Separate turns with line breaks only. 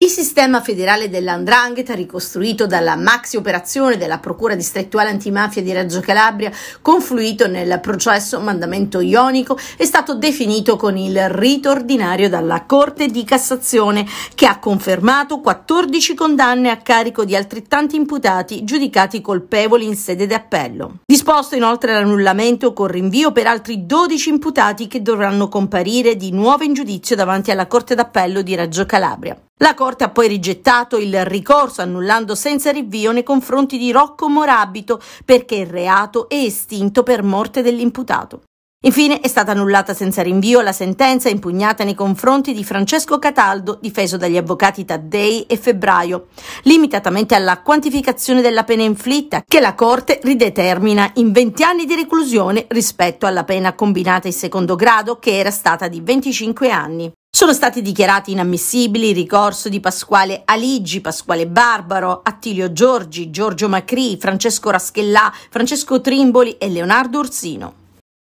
Il sistema federale dell'Andrangheta, ricostruito dalla maxi operazione della Procura distrettuale antimafia di Reggio Calabria, confluito nel processo mandamento ionico, è stato definito con il rito ordinario dalla Corte di Cassazione, che ha confermato 14 condanne a carico di altrettanti imputati giudicati colpevoli in sede d'appello. Disposto inoltre l'annullamento con rinvio per altri 12 imputati che dovranno comparire di nuovo in giudizio davanti alla Corte d'appello di Reggio Calabria. La Corte ha poi rigettato il ricorso annullando senza rinvio nei confronti di Rocco Morabito perché il reato è estinto per morte dell'imputato. Infine è stata annullata senza rinvio la sentenza impugnata nei confronti di Francesco Cataldo, difeso dagli avvocati Taddei e Febbraio, limitatamente alla quantificazione della pena inflitta, che la Corte ridetermina in 20 anni di reclusione rispetto alla pena combinata in secondo grado, che era stata di 25 anni. Sono stati dichiarati inammissibili il ricorso di Pasquale Aligi, Pasquale Barbaro, Attilio Giorgi, Giorgio Macri, Francesco Raschellà, Francesco Trimboli e Leonardo Orsino.